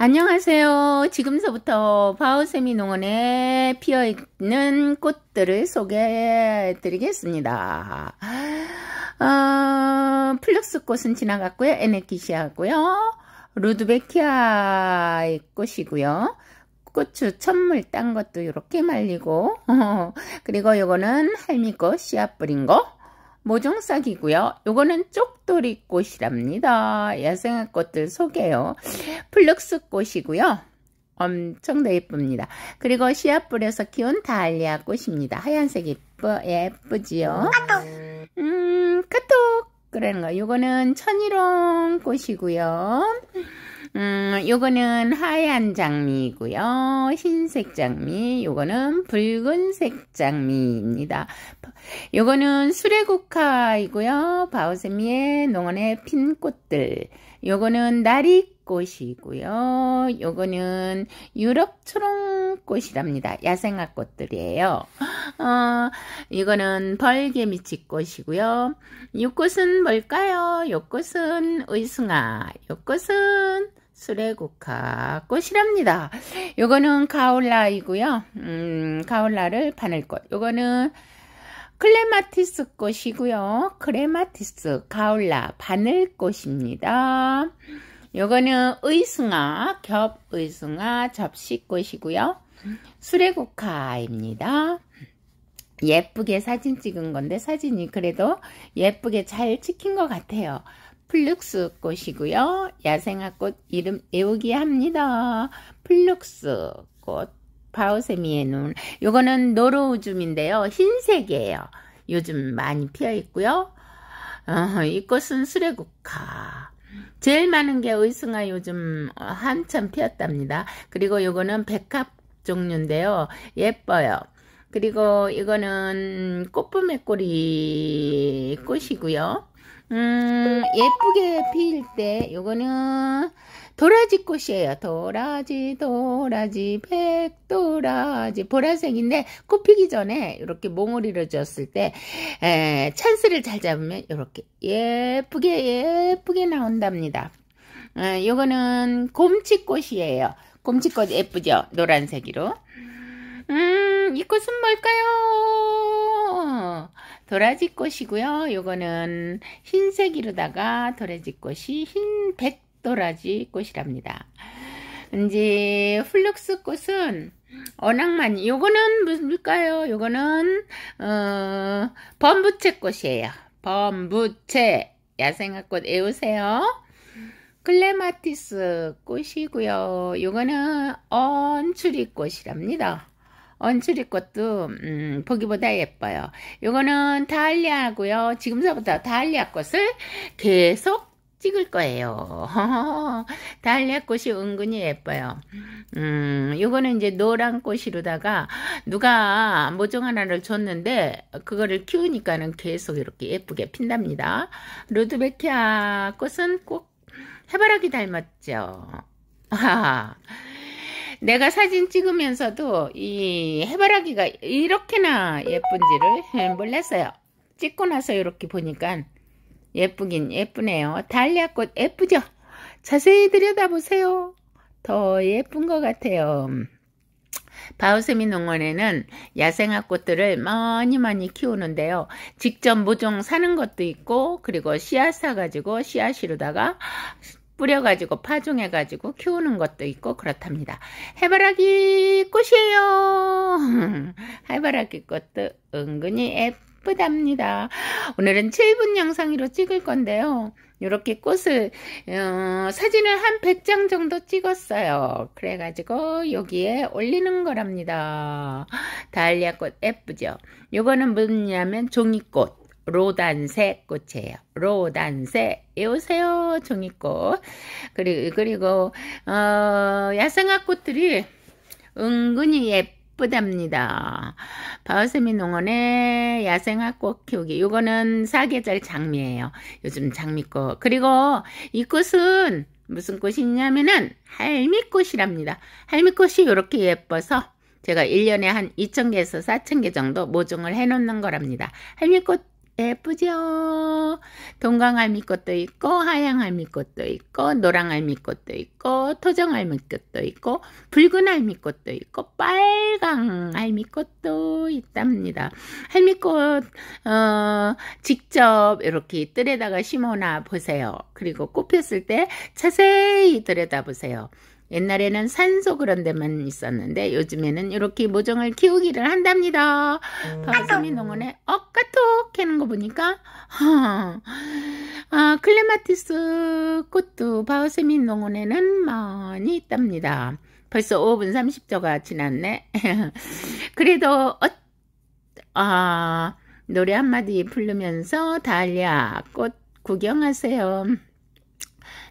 안녕하세요. 지금서부터 바오세미 농원에 피어있는 꽃들을 소개해 드리겠습니다. 어, 플럭스 꽃은 지나갔고요. 에네키시아고요. 루드베키아의 꽃이고요. 고추 천물 딴 것도 이렇게 말리고 그리고 요거는 할미꽃 씨앗 뿌린 거 모종삭이고요. 요거는 쪽돌이꽃이랍니다. 야생화 꽃들 소개요. 플룩스 꽃이고요. 엄청나 예쁩니다. 그리고 씨앗불에서 키운 달리아 꽃입니다. 하얀색 예쁘, 예쁘지요? 음, 카톡! 그러는 거. 요거는 천일홍 꽃이고요. 음, 요거는 하얀 장미이고요. 흰색 장미, 요거는 붉은색 장미입니다. 요거는 수레국화이고요. 바오세미의 농원의 핀 꽃들. 요거는 나리 꽃이고요. 요거는 유럽 초롱꽃이랍니다. 야생화 꽃들이에요. 어, 이거는 벌개미치 꽃이고요. 요 꽃은 뭘까요? 요 꽃은 의숭아, 요 꽃은 수레국화 꽃이랍니다. 요거는 가올라이고요. 음, 가올라를 파는 꽃. 요거는 클레마티스 꽃이고요. 크레마티스 가올라 바늘꽃입니다. 요거는 의승아, 겹의승아 접시꽃이고요. 수레국화입니다. 예쁘게 사진 찍은 건데 사진이 그래도 예쁘게 잘 찍힌 것 같아요. 플룩스 꽃이고요. 야생화 꽃 이름 외우기 합니다. 플룩스 꽃 바오세미의 눈 요거는 노로우줌인데요. 흰색이에요. 요즘 많이 피어 있고요. 어, 이 꽃은 수레국화 제일 많은 게 의승아 요즘 한참 피었답니다. 그리고 요거는 백합 종류인데요. 예뻐요. 그리고 이거는 꽃봄의 꼬리 꽃이고요. 음, 예쁘게 피일 때 요거는 도라지 꽃이에요. 도라지 도라지 백도라지 보라색인데 꽃 피기 전에 이렇게 몽우리를 줬을 때 에, 찬스를 잘 잡으면 이렇게 예쁘게 예쁘게 나온답니다. 에, 요거는 곰치꽃이에요. 곰치꽃 예쁘죠? 노란색으로. 음, 이 꽃은 뭘까요? 도라지꽃이고요. 요거는 흰색이로다가 도라지꽃이 흰 백도라지 꽃이랍니다. 이제 플룩스 꽃은 워낙 많만 요거는 무슨일까요 요거는 어, 범부채 꽃이에요. 범부채 야생화꽃 외우세요 클레마티스 꽃이고요. 요거는 언추리 꽃이랍니다. 언추리꽃도 음, 보기보다 예뻐요. 요거는 다알리아고요. 지금서부터 다알리아 꽃을 계속 찍을 거예요. 다할리아 꽃이 은근히 예뻐요. 음, 요거는 이제 노란 꽃이로다가 누가 모종 하나를 줬는데 그거를 키우니까는 계속 이렇게 예쁘게 핀답니다. 로드베키아 꽃은 꼭 해바라기 닮았죠. 내가 사진 찍으면서도 이 해바라기가 이렇게나 예쁜지를 몰랐어요. 찍고 나서 이렇게 보니까 예쁘긴 예쁘네요. 달리아꽃 예쁘죠? 자세히 들여다보세요. 더 예쁜 것 같아요. 바우세미 농원에는 야생화 꽃들을 많이 많이 키우는데요. 직접 모종 사는 것도 있고 그리고 씨앗 사가지고 씨앗이로다가 뿌려가지고 파종해가지고 키우는 것도 있고 그렇답니다. 해바라기 꽃이에요. 해바라기 꽃도 은근히 예쁘답니다. 오늘은 7분 영상으로 찍을 건데요. 이렇게 꽃을 어, 사진을 한 100장 정도 찍었어요. 그래가지고 여기에 올리는 거랍니다. 달리아 꽃 예쁘죠? 이거는 뭐냐면 종이꽃. 로단색 꽃이에요. 로단색 이오세요 종이꽃 그리고 그리고 어, 야생화 꽃들이 은근히 예쁘답니다. 바오세미 농원의 야생화 꽃 키우기 이거는 사계절 장미예요. 요즘 장미꽃 그리고 이 꽃은 무슨 꽃이냐면은 할미꽃이랍니다. 할미꽃이 이렇게 예뻐서 제가 1년에 한 2,000개에서 4,000개 정도 모종을 해놓는 거랍니다. 할미꽃 예쁘죠? 동강알미꽃도 있고 하양알미꽃도 있고 노랑알미꽃도 있고 토종알미꽃도 있고 붉은알미꽃도 있고 빨강알미꽃도 있답니다. 알미꽃 어, 직접 이렇게 뜰에다가 심어놔 보세요. 그리고 꽃 폈을 때 자세히 들여다보세요. 옛날에는 산소 그런 데만 있었는데 요즘에는 이렇게 모종을 키우기를 한답니다. 바스미 농원에 엇가톡 캐는거 보니까 아, 클레마티스 꽃도 바오세민 농원에는 많이 있답니다. 벌써 5분 30초가 지났네. 그래도 어, 아, 노래 한마디 부르면서 달리아 꽃 구경하세요.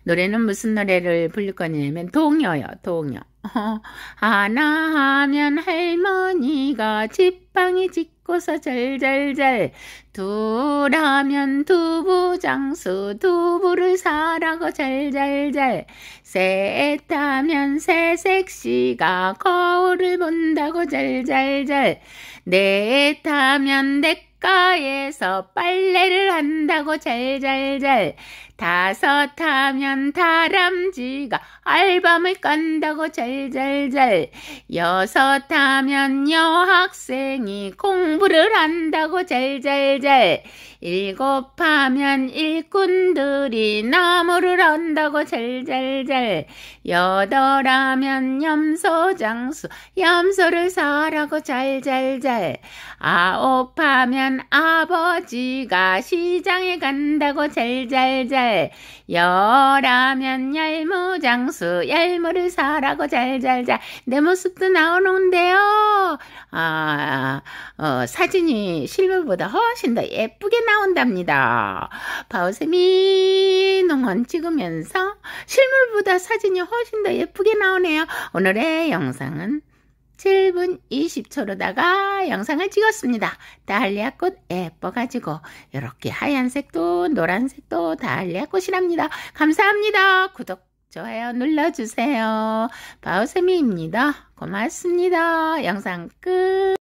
노래는 무슨 노래를 부를 거냐면 동요요 동요 어, 하나 하면 할머니가 집방이 짓고서 잘잘잘 둘 하면 두부 장수 두부를 사라고 잘잘잘 셋 하면 새색시가 거울을 본다고 잘잘잘 넷 하면 댓 가에서 빨래를 한다고 잘잘잘 다섯 하면 다람쥐가 알밤을 깐다고 잘잘잘 여섯 하면 여학생이 공부를 한다고 잘잘잘 일곱 하면 일꾼들이 나무를 한다고 잘잘잘 여덟 하면 염소장수 염소를 사라고 잘잘잘 아홉 하면 아버지가 시장에 간다고 잘잘잘 열하면 열무장수 열무를 사라고 잘잘잘 내 모습도 나오는데요. 아, 어, 사진이 실물보다 훨씬 더 예쁘게 나온답니다. 바오쌤이 농원 찍으면서 실물보다 사진이 훨씬 더 예쁘게 나오네요. 오늘의 영상은 7분 20초로다가 영상을 찍었습니다. 달리아꽃 예뻐가지고 이렇게 하얀색도 노란색도 달리아 꽃이랍니다. 감사합니다. 구독, 좋아요 눌러주세요. 바우세미입니다. 고맙습니다. 영상 끝.